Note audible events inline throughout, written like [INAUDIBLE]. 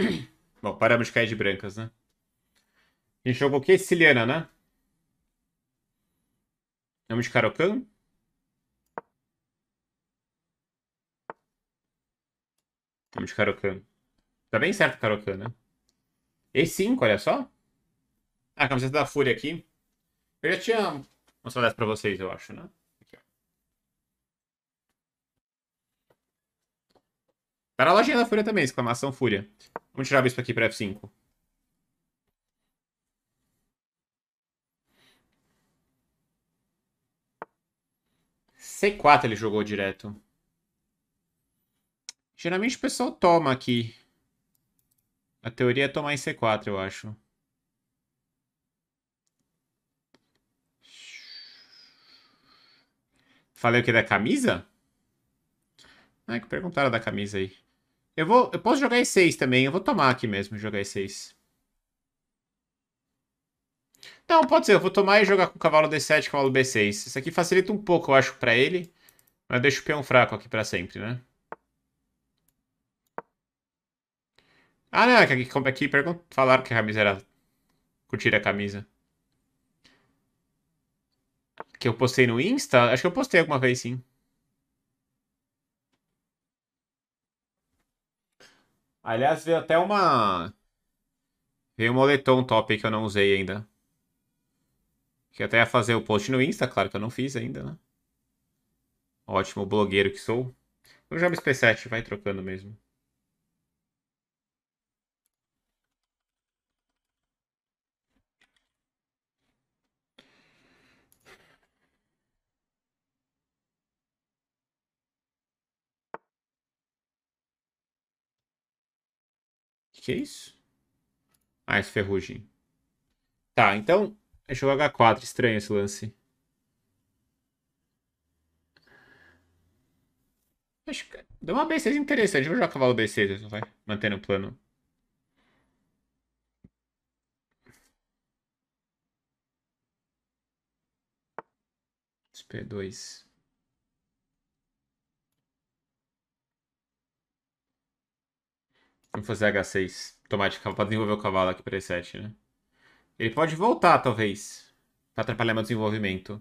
[CLEARS THROAT] Bom, paramos de cair de brancas, né? A gente jogou o que? Siciliana, né? Vamos de Karokan? Vamos de Karokan. Tá bem certo o Karokan, né? E5, olha só. Ah, a camiseta da Fúria aqui. Eu já tinha mostrado essa pra vocês, eu acho, né? Aqui, ó. Tá na lojinha da Fúria também, exclamação Fúria. Vamos tirar a bispa aqui para F5. C4 ele jogou direto. Geralmente o pessoal toma aqui. A teoria é tomar em C4, eu acho. Falei o que da camisa? Ah, que perguntaram da camisa aí. Eu vou. Eu posso jogar E6 também. Eu vou tomar aqui mesmo, jogar E6. Não, pode ser. Eu vou tomar e jogar com o cavalo D7 cavalo B6. Isso aqui facilita um pouco, eu acho, pra ele. Mas deixa o peão fraco aqui pra sempre, né? Ah, não. É aqui, aqui falaram que a camisa era... Curtir a camisa. Que eu postei no Insta? Acho que eu postei alguma vez, sim. Aliás, veio até uma... Veio um moletom top que eu não usei ainda. Que até ia fazer o post no Insta, claro que eu não fiz ainda, né? Ótimo blogueiro que sou. Eu já me SP7, vai trocando mesmo. que, é isso? Ah, esse ferrugem. Tá, então. É eu H4. Estranho esse lance. Acho que deu uma B6 interessante. Vou jogar cavalo B6, vai. Mantendo o plano. P2. Vamos fazer H6. Tomate pra desenvolver o cavalo aqui para E7, né? Ele pode voltar, talvez. Pra atrapalhar meu desenvolvimento.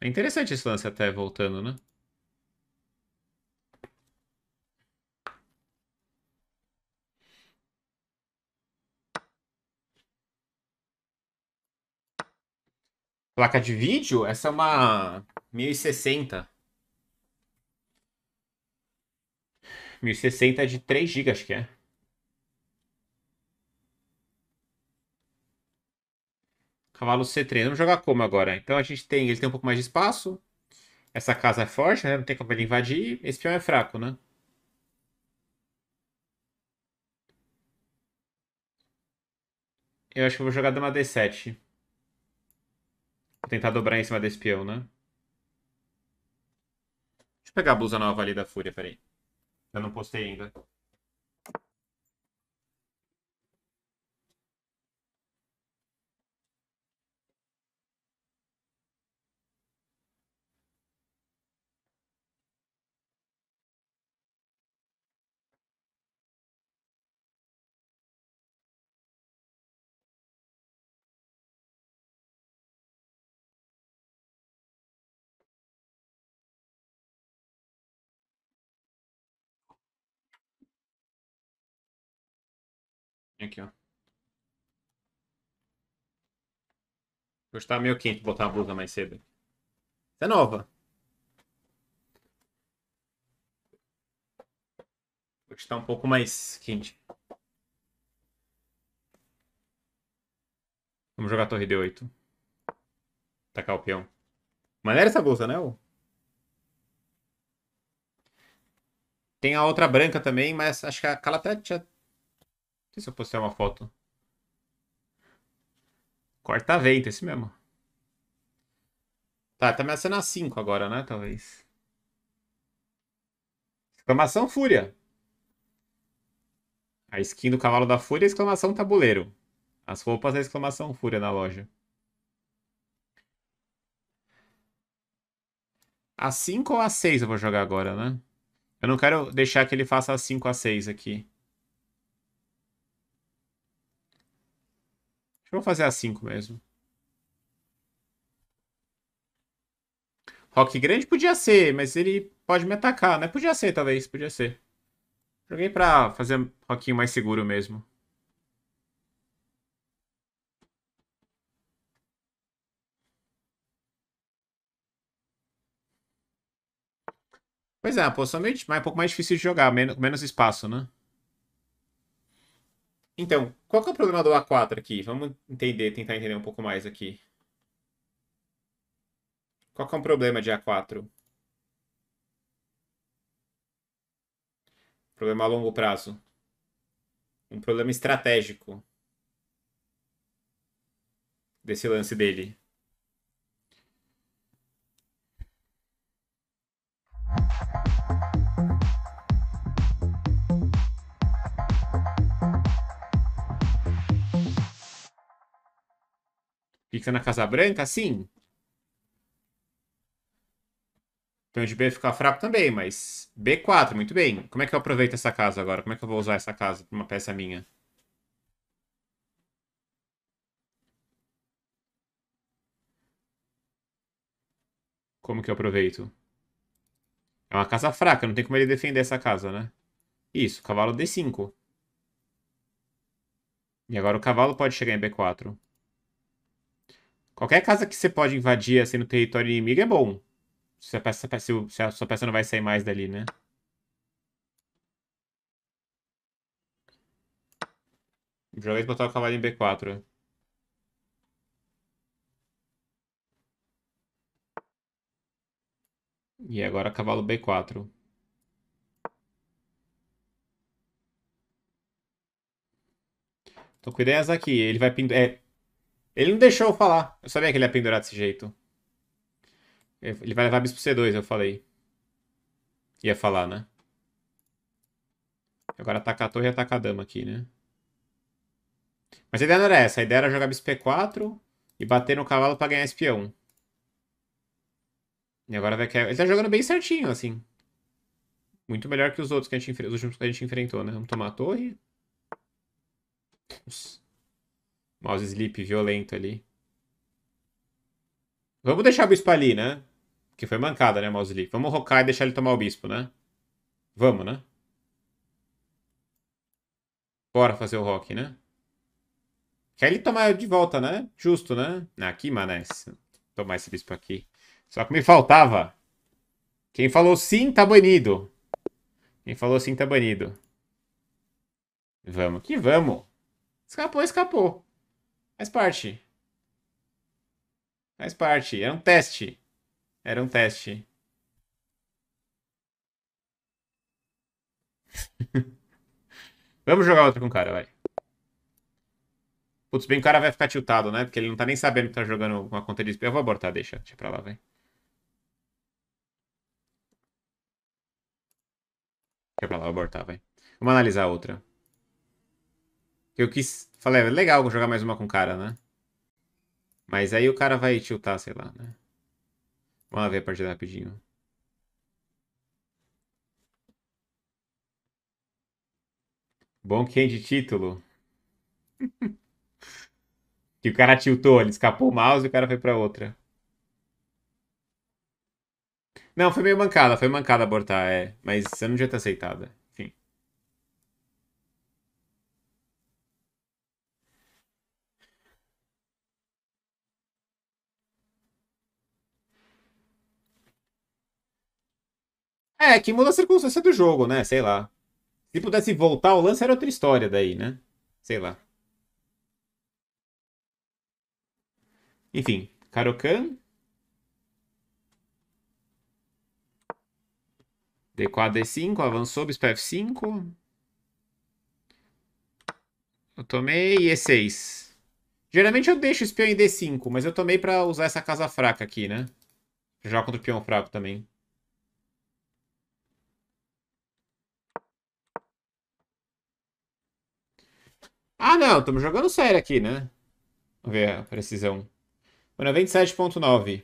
É interessante esse lance até voltando, né? Placa de vídeo? Essa é uma 1060. 1060 é de 3 GB, acho que é. Cavalo C3. Vamos jogar como agora? Então a gente tem. Ele tem um pouco mais de espaço. Essa casa é forte, né? Não tem como ele invadir. Esse peão é fraco, né? Eu acho que eu vou jogar dama D7. Vou tentar dobrar em cima desse peão, né? Deixa eu pegar a blusa nova ali da Fúria, peraí. Eu não postei ainda. Aqui, ó. Hoje tá meio quente botar a blusa mais cedo. é nova. Hoje tá um pouco mais quente. Vamos jogar a torre D8. Tacar o peão. Maneira essa blusa, né? Tem a outra branca também, mas acho que a até já que se eu postar uma foto? Corta vento, esse mesmo. Tá, tá ameaçando a 5 agora, né? Talvez. Exclamação Fúria. A skin do cavalo da Fúria, é exclamação tabuleiro. As roupas da é exclamação Fúria na loja. A 5 ou a 6 eu vou jogar agora, né? Eu não quero deixar que ele faça a 5 a 6 aqui. Vamos fazer a 5 mesmo. Rock grande podia ser, mas ele pode me atacar, né? Podia ser, talvez, podia ser. Joguei pra fazer um rockinho mais seguro mesmo. Pois é, uma posição é um pouco mais difícil de jogar, menos espaço, né? Então, qual que é o problema do A4 aqui? Vamos entender, tentar entender um pouco mais aqui. Qual que é o problema de A4? Problema a longo prazo. Um problema estratégico. Desse lance dele. fica na Casa Branca, sim. Peão de B fica fraco também, mas B4, muito bem. Como é que eu aproveito essa casa agora? Como é que eu vou usar essa casa para uma peça minha? Como que eu aproveito? É uma casa fraca, não tem como ele defender essa casa, né? Isso, cavalo D5. E agora o cavalo pode chegar em B4. Qualquer casa que você pode invadir assim no território inimigo é bom. Se a, peça, se, se a sua peça não vai sair mais dali, né? Joguei botar o cavalo em B4. E agora cavalo B4. Tô com ideias aqui. Ele vai pendurar. É, ele não deixou eu falar. Eu sabia que ele ia pendurar desse jeito. Ele vai levar bis pro C2, eu falei. Ia falar, né? Agora ataca a torre e ataca a dama aqui, né? Mas a ideia não era essa. A ideia era jogar bis P4 e bater no cavalo pra ganhar espião. E agora vai querer... É- ele tá jogando bem certinho, assim. Muito melhor que os outros que a gente... Os últimos que a gente enfrentou, né? Vamos tomar a torre. Nossa. Mouse Sleep violento ali. Vamos deixar o bispo ali, né? Que foi mancada, né, Mouse Sleep? Vamos rocar e deixar ele tomar o bispo, né? Vamos, né? Bora fazer o rock, né? Quer ele tomar de volta, né? Justo, né? Aqui, ah, mané, Tomar esse bispo aqui. Só que me faltava. Quem falou sim, tá banido. Quem falou sim, tá banido. Vamos que vamos. Escapou, escapou. Faz parte. Faz parte. Era um teste. Era um teste. [LAUGHS] Vamos jogar outro com o cara, vai. Putz, bem o cara vai ficar tiltado, né? Porque ele não tá nem sabendo que tá jogando uma conta de espelho. Eu vou abortar, deixa. Deixa pra lá, vai. Deixa pra lá, vou abortar, vai. Vamos analisar a outra. Eu quis. Falei, é legal jogar mais uma com o cara, né? Mas aí o cara vai tiltar, sei lá, né? Vamos lá ver a partida rapidinho. Bom que de título. [LAUGHS] que o cara tiltou, ele escapou o mouse e o cara foi pra outra. Não, foi meio mancada, foi mancada abortar, é. Mas você não devia ter aceitado. É, que muda a circunstância do jogo, né? Sei lá. Se pudesse voltar o lance, era outra história daí, né? Sei lá. Enfim, Karokan. D4, D5, avançou, bispo F5. Eu tomei E6. Geralmente eu deixo o espião em D5, mas eu tomei pra usar essa casa fraca aqui, né? Já contra o peão fraco também. Ah, não, estamos jogando sério aqui, né? Vamos ver a precisão. Foi é 97.9.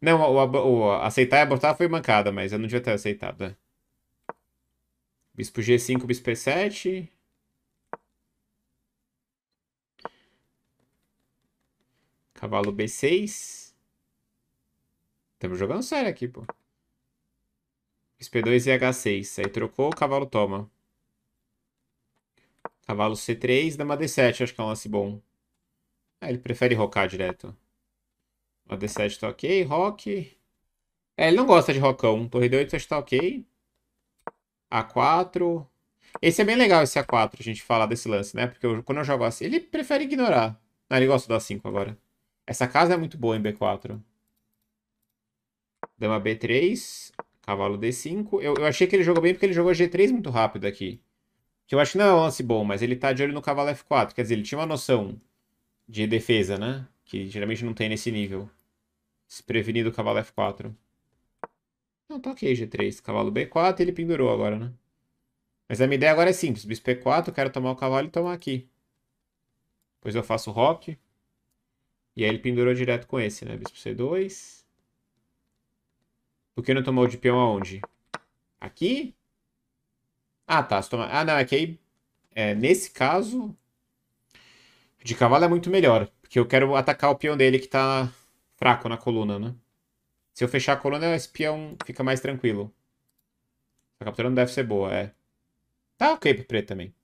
Não, o, o, o, aceitar e abortar foi mancada, mas eu não devia ter aceitado. É. Bispo G5, bispo E7. Cavalo B6. Estamos jogando sério aqui, pô. SP2 e H6. Aí trocou, o cavalo toma. Cavalo C3, dama D7, acho que é um lance bom. Ah, ele prefere rocar direto. A D7 tá ok, rock. É, ele não gosta de rocão. Torre D8 acho que tá ok. A4. Esse é bem legal, esse A4, a gente falar desse lance, né? Porque eu, quando eu jogo assim, ele prefere ignorar. Ah, ele gosta do A5 agora. Essa casa é muito boa em B4. Dama B3. Cavalo D5. Eu, eu, achei que ele jogou bem porque ele jogou G3 muito rápido aqui. Que eu acho que não é um lance bom, mas ele tá de olho no cavalo F4. Quer dizer, ele tinha uma noção de defesa, né? Que geralmente não tem nesse nível. Se prevenir do cavalo F4. Não, tá ok, G3. Cavalo B4, ele pendurou agora, né? Mas a minha ideia agora é simples. Bispo E4, eu quero tomar o cavalo e tomar aqui. Depois eu faço rock. E aí ele pendurou direto com esse, né? Bispo C2. Porque não tomou de peão aonde? Aqui? Ah, tá. Toma... Ah, não, é que aí... É, nesse caso... De cavalo é muito melhor. Porque eu quero atacar o peão dele que tá fraco na coluna, né? Se eu fechar a coluna, esse peão fica mais tranquilo. A captura não deve ser boa, é. Tá ok pro preto também.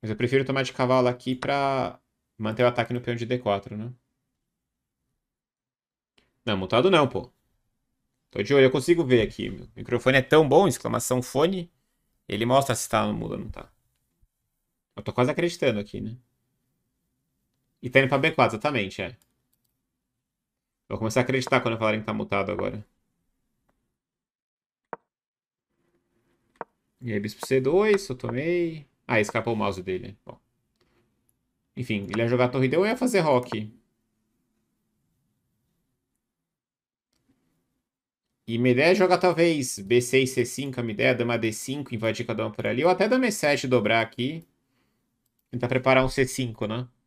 Mas eu prefiro tomar de cavalo aqui pra manter o ataque no peão de D4, né? Não, mutado não, pô. Tô de olho, eu consigo ver aqui. O microfone é tão bom, exclamação fone. Ele mostra se tá mudo ou não tá. Eu tô quase acreditando aqui, né? E tá indo pra B4, exatamente, é. Vou começar a acreditar quando falarem que tá mutado agora. E aí, bispo C2, eu tomei. Ah, escapou o mouse dele. Bom. Enfim, ele ia jogar a torre D ou ia fazer rock. E minha ideia é jogar talvez B6, C5, a minha ideia é dama D5, invadir cada uma por ali, ou até dama E7 dobrar aqui. Tentar preparar um C5, né?